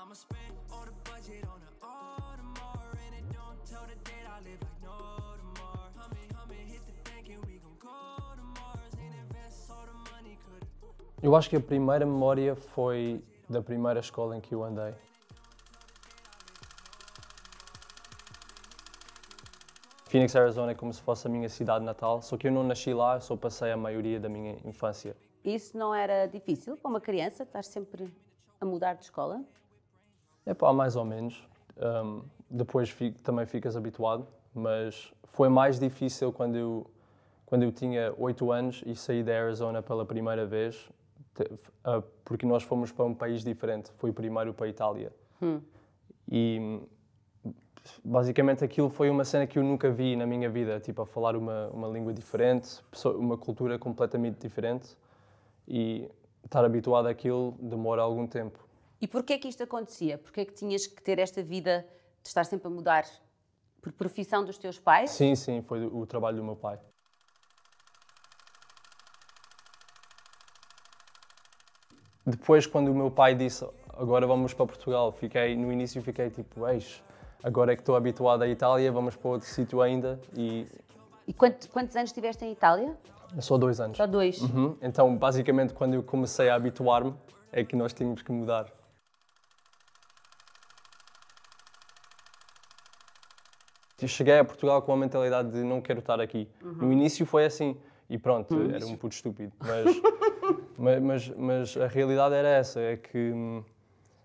I'ma spend all the budget on an Audemars And it don't tell the date I live like no tomorrow hit the bank and we gon' go to Mars And invest all the money Eu acho que a primeira memória foi da primeira escola em que eu andei. Phoenix, Arizona é como se fosse a minha cidade natal, só que eu não nasci lá, só passei a maioria da minha infância. Isso não era difícil para uma criança, estar sempre a mudar de escola? É pá, mais ou menos. Um, depois fico, também ficas habituado, mas foi mais difícil quando eu, quando eu tinha 8 anos e saí da Arizona pela primeira vez, ah, porque nós fomos para um país diferente. Fui primeiro para a Itália. Hum. E basicamente aquilo foi uma cena que eu nunca vi na minha vida, tipo a falar uma, uma língua diferente, uma cultura completamente diferente e estar habituado àquilo demora algum tempo. E porquê que isto acontecia? Porquê que tinhas que ter esta vida de estar sempre a mudar? Por profissão dos teus pais? Sim, sim, foi o trabalho do meu pai. Depois, quando o meu pai disse agora vamos para Portugal, fiquei no início fiquei tipo, eis, agora é que estou habituado à Itália, vamos para outro sítio ainda e... E quantos, quantos anos estiveste em Itália? Só dois anos. Só dois. Uhum. Então, basicamente, quando eu comecei a habituar-me, é que nós tínhamos que mudar. cheguei a Portugal com a mentalidade de não quero estar aqui. Uhum. No início foi assim. E pronto, era um puto estúpido. Mas, mas, mas, mas, a realidade era essa, é que hum,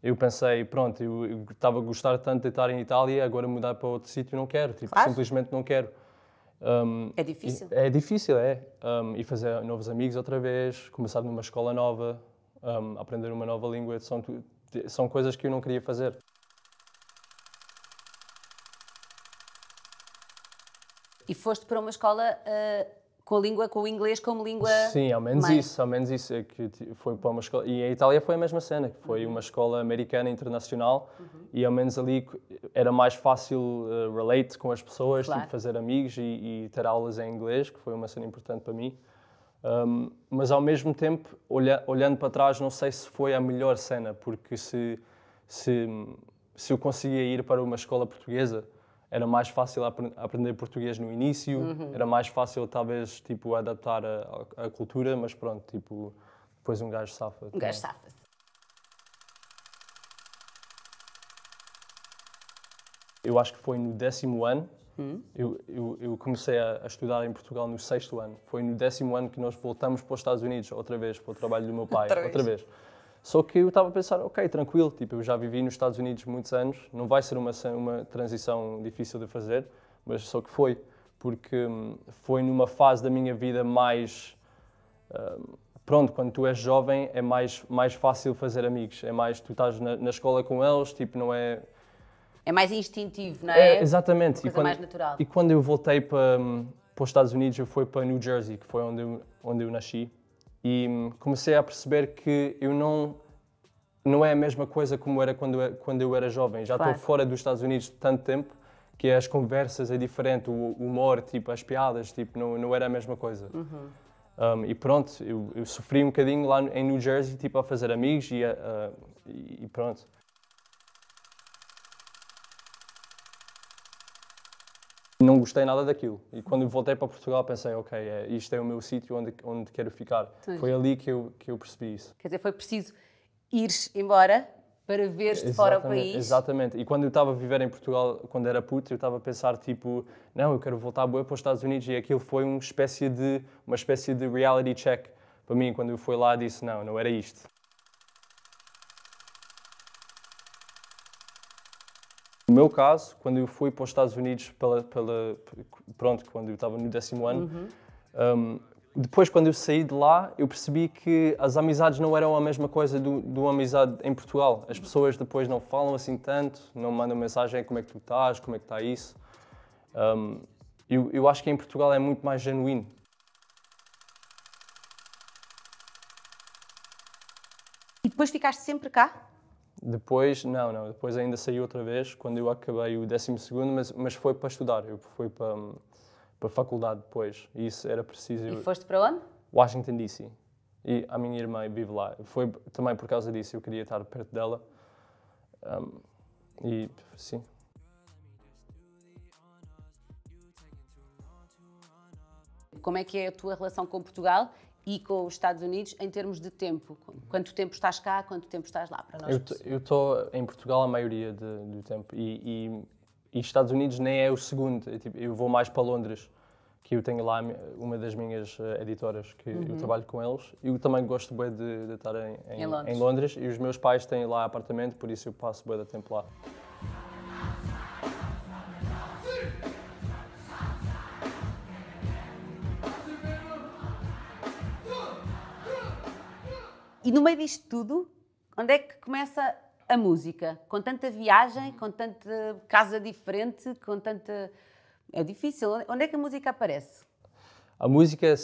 eu pensei, pronto, eu estava a gostar tanto de estar em Itália, agora mudar para outro sítio não quero. Tipo, claro. simplesmente não quero. Um, é difícil? é difícil, é. Um, e fazer novos amigos outra vez, começar numa escola nova, um, aprender uma nova língua, são, são coisas que eu não queria fazer. E foste para uma escola uh, com a língua, com o inglês como língua. Sim, ao menos mãe. isso, ao menos isso. É que foi para uma escola. E a Itália foi a mesma cena, que foi uma escola americana internacional uhum. e ao menos ali era mais fácil uh, relate com as pessoas, tipo, claro. tipo, fazer amigos e, e ter aulas em inglês, que foi uma cena importante para mim. Um, mas ao mesmo tempo, olha, olhando para trás, não sei se foi a melhor cena, porque se, se, se eu conseguia ir para uma escola portuguesa, era mais fácil aprender português no início, uhum. era mais fácil talvez tipo adaptar a, a, cultura, mas pronto, tipo, depois um gajo safa. Um gajo safa. Eu acho que foi no décimo ano, uhum. eu, eu, eu, comecei a, a, estudar em Portugal no sexto ano. Foi no décimo ano que nós voltamos para os Estados Unidos, outra vez, para o trabalho do meu pai, outra vez. Outra vez. Só que eu estava a pensar, ok, tranquilo, tipo, eu já vivi nos Estados Unidos muitos anos, não vai ser uma, uma transição difícil de fazer, mas só que foi, porque hum, foi numa fase da minha vida mais. Hum, pronto, quando tu és jovem é mais, mais fácil fazer amigos, é mais. Tu estás na, na escola com eles, tipo, não é. É mais instintivo, não é? é exatamente. Uma coisa e quando, mais natural. E quando eu voltei para, hum, para os Estados Unidos, eu fui para New Jersey, que foi onde eu, onde eu nasci e hum, comecei a perceber que eu não não é a mesma coisa como era quando eu, quando eu era jovem. Já claro. estou fora dos Estados Unidos tanto tempo que as conversas é diferente, o humor, tipo, as piadas, tipo, não, não era a mesma coisa. Uhum. Um, e pronto, eu, eu, sofri um bocadinho lá em New Jersey, tipo, a fazer amigos e, uh, e pronto. não gostei nada daquilo. E quando voltei para Portugal pensei, ok, é, isto é o meu sítio onde, onde quero ficar. Sim. Foi ali que eu, que eu percebi isso. Quer dizer, foi preciso ir embora para ver de fora o país. Exatamente. E quando eu estava a viver em Portugal, quando era puto, eu estava a pensar tipo, não, eu quero voltar boa para os Estados Unidos. E aquilo foi uma espécie de uma espécie de reality check para mim quando eu fui lá disse não, não era isto. No meu caso, quando eu fui para os Estados Unidos, pela, pela pronto, quando eu estava no décimo ano, uhum. um, depois quando eu saí de lá, eu percebi que as amizades não eram a mesma coisa do, de uma amizade em Portugal. As pessoas depois não falam assim tanto, não mandam mensagem como é que tu estás, como é que está isso. Um, eu, eu acho que em Portugal é muito mais genuíno. E depois ficaste sempre cá? Depois, não, não, depois ainda saí outra vez, quando eu acabei o 12 mas, mas foi para estudar, eu fui para, para a faculdade depois, e isso era preciso... E foste para onde? Washington, D.C. E a minha irmã vive lá. Foi também por causa disso, eu queria estar perto dela. Um, e, sim, como é que é a tua relação com Portugal e com os Estados Unidos em termos de tempo. Quanto tempo estás cá, quanto tempo estás lá? Para nós eu estou em Portugal a maioria de, do tempo e, e, e, Estados Unidos nem é o segundo. Eu, é tipo, eu, vou mais para Londres, que eu tenho lá uma das minhas eh, editoras que uhum. eu trabalho com eles. Eu também gosto bem de, de estar em, em, em, Londres. em Londres e os meus pais têm lá apartamento, por isso eu passo bem de tempo lá. e no meio disto tudo, onde é que começa a música? Com tanta viagem, com tanta casa diferente, com tanta. É difícil. Onde é que a música aparece? A música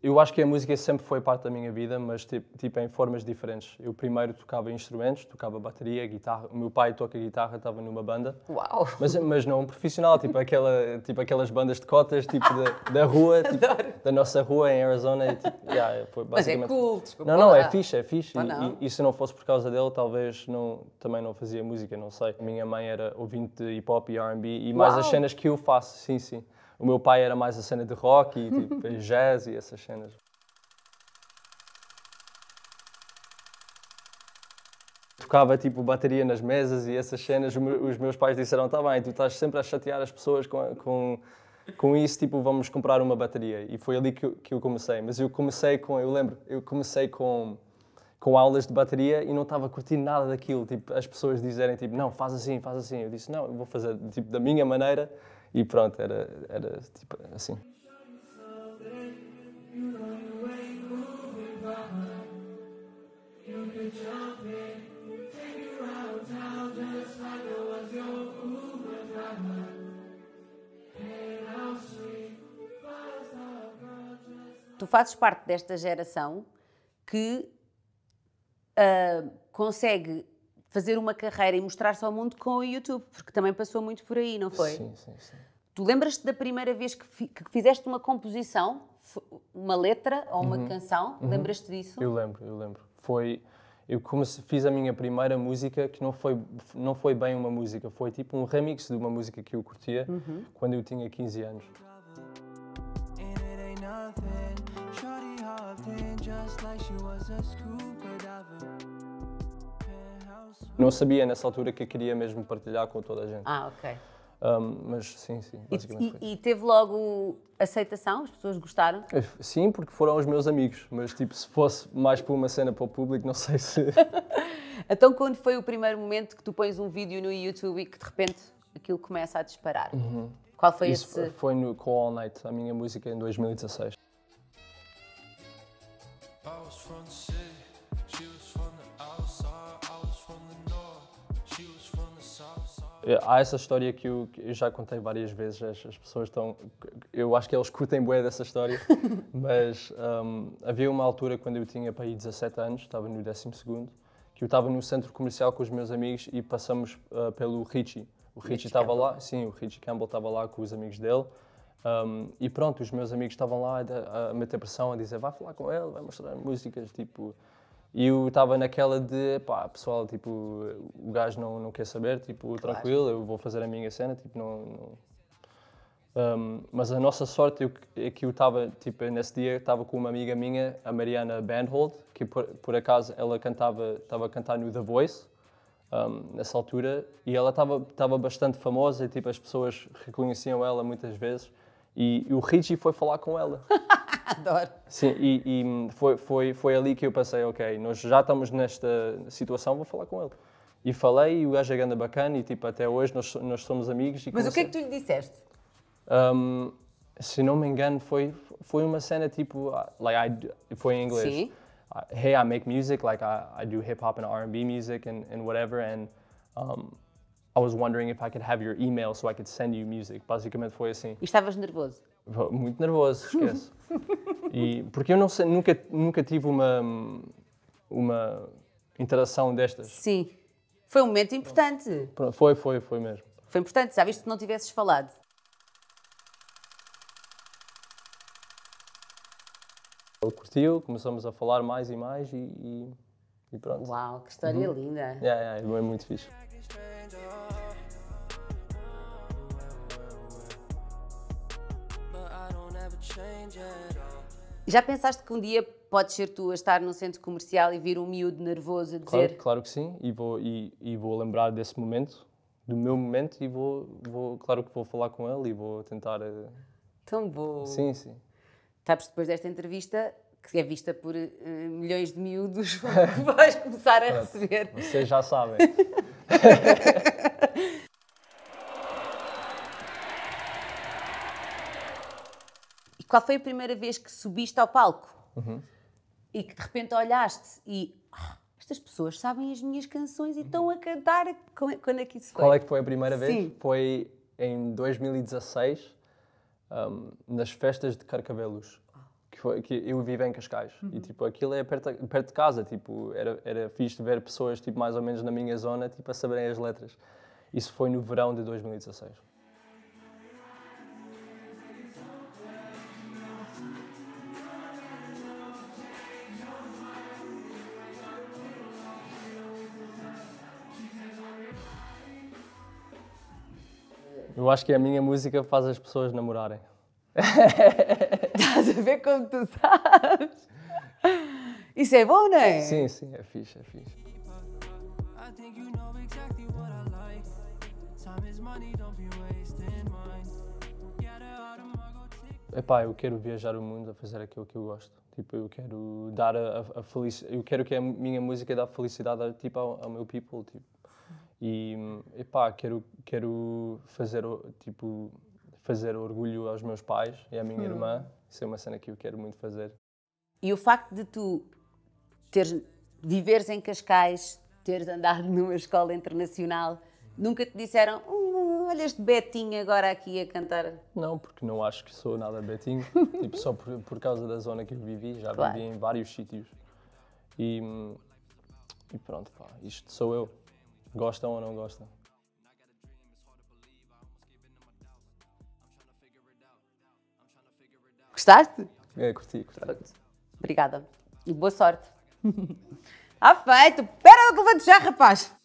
eu acho que a música sempre foi parte da minha vida, mas tipo, em formas diferentes. Eu primeiro tocava instrumentos, tocava bateria, guitarra. O meu pai toca guitarra, estava numa banda. Uau! Mas, mas não um profissional, tipo, aquela, tipo aquelas bandas de cotas, tipo da, da rua, tipo, da nossa rua em Arizona. E, tipo, yeah, foi basicamente... Mas é cool, desculpa. Não, não, é fixe, é fixe. E, e, e, se não fosse por causa dele, talvez não, também não fazia música, não sei. Minha mãe era ouvinte de hip hop e RB e mais Uau. as cenas que eu faço, sim, sim. O meu pai era mais a cena de rock e tipo, jazz e essas cenas. Tocava tipo bateria nas mesas e essas cenas. Os meus pais disseram: tá bem, tu estás sempre a chatear as pessoas com, com, com isso, tipo, vamos comprar uma bateria. E foi ali que eu, que eu comecei. Mas eu comecei com, eu lembro, eu comecei com com aulas de bateria e não estava curtindo nada daquilo. Tipo, as pessoas dizerem, tipo, não, faz assim, faz assim. Eu disse, não, eu vou fazer tipo, da minha maneira. E pronto, era, era tipo assim. Tu fazes parte desta geração que uh, consegue fazer uma carreira e mostrar-se ao mundo com o YouTube, porque também passou muito por aí, não foi? Sim, sim, sim. Tu lembras-te da primeira vez que, fi, que, fizeste uma composição, uma letra ou uma uhum. canção? Uhum. Lembras-te disso? Eu lembro, eu lembro. Foi eu comecei, fiz a minha primeira música que não foi não foi bem uma música, foi tipo um remix de uma música que eu curtia uhum. quando eu tinha 15 anos. Não sabia nessa altura que queria mesmo partilhar com toda a gente. Ah, ok. Um, mas sim, sim. E, e, e, teve logo aceitação? As pessoas gostaram? Eh, sim, porque foram os meus amigos, mas tipo, se fosse mais para uma cena para o público, não sei se. então, quando foi o primeiro momento que tu pões um vídeo no YouTube e que de repente aquilo começa a disparar? Uhum. Qual foi Isso esse? Foi no, com All Night, a minha música em 2016 she was from the outside, I was from the north, she was from the south side. Eh, há essa história que eu, que eu já contei várias vezes, as, as, pessoas estão. Eu acho que eles curtem bué dessa história, mas um, havia uma altura quando eu tinha para aí 17 anos, estava no 12, que eu estava no centro comercial com os meus amigos e passamos uh, pelo Richie. O Richie estava lá, sim, o Richie Campbell estava lá com os amigos dele um, e pronto, os meus amigos estavam lá a, a meter pressão, a dizer vai falar com ele, vai mostrar músicas, tipo. E eu estava naquela de, pá, pessoal, tipo, o gajo não, não quer saber, tipo, claro. tranquilo, eu vou fazer a minha cena, tipo, não. não... Um, mas a nossa sorte é que eu estava, tipo, nesse dia estava com uma amiga minha, a Mariana Bandhold, que por, por acaso ela cantava, estava a cantar no The Voice, um, nessa altura, e ela estava bastante famosa e, tipo, as pessoas reconheciam ela muitas vezes. E, e o Richie foi falar com ela. Adoro. Sim, e, e, foi, foi, foi ali que eu pensei, ok, nós já estamos nesta situação, vou falar com ele. E falei, e o gajo é grande bacana, e tipo, até hoje nós, nós somos amigos. Mas comecei... o que é que tu lhe disseste? Um, se não me engano, foi, foi uma cena tipo, ah, like, I, foi em inglês. Sim. Ah, hey, I make music, like I, I do hip hop and R&B music and, and whatever, and um, I was wondering if I could have your email so I could send you music. Basicamente foi assim. E estavas nervoso? Muito nervoso, esquece. e, porque eu não sei, nunca, nunca tive uma, uma interação destas. Sim. Foi um momento importante. Pronto, foi, foi, foi mesmo. Foi importante, já viste que não tivesses falado. Ele curtiu, começamos a falar mais e mais e, e, e pronto. Uau, que história uhum. linda! Yeah, yeah, é muito fixe. Já pensaste que um dia podes ser tu a estar num centro comercial e vir um miúdo nervoso a dizer? Claro, claro que sim, e vou, e, e vou lembrar desse momento, do meu momento, e vou, vou, claro que vou falar com ele e vou tentar. Eh, Tão bom! Sim, sim. Sabes, depois desta entrevista, que é vista por uh, milhões de miúdos, vais começar a receber. Vocês já sabem. Qual foi a primeira vez que subiste ao palco uhum. e que de repente olhaste e oh, estas pessoas sabem as minhas canções e estão a cantar? É, quando é que isso foi? Qual é que foi a primeira vez? Sim. Foi em 2016, um, nas festas de Carcavelos. Que, foi, que eu vivo em Cascais uhum. e tipo aquilo é perto, perto de casa tipo era era fixe ver pessoas tipo mais ou menos na minha zona tipo a saberem as letras isso foi no verão de 2016 Eu acho que a minha música faz as pessoas namorarem. Estás a ver como tu sabes? Isso é bom, não é? Sim, sim, é fixe, é fixe. Epá, eu quero viajar o mundo a fazer aquilo que eu gosto. Tipo, eu quero dar a, a, felicidade, eu quero que a minha música dê felicidade tipo, ao, ao meu people, tipo. E, epá, quero, quero fazer, tipo, fazer orgulho aos meus pais e à minha hum. irmã. Isso é uma cena que eu quero muito fazer. E o facto de tu teres, viveres em Cascais, teres andado numa escola internacional, nunca te disseram, hum, olha este Betinho agora aqui a cantar? Não, porque não acho que sou nada Betinho. tipo, só por, por, causa da zona que eu vivi, já claro. vivi em vários sítios. E, e pronto, pá, isto sou eu. Gostam ou não gostam? Gostaste? É, curti, curti. Obrigada. E boa sorte. Está feito. Pera que vou já, rapaz.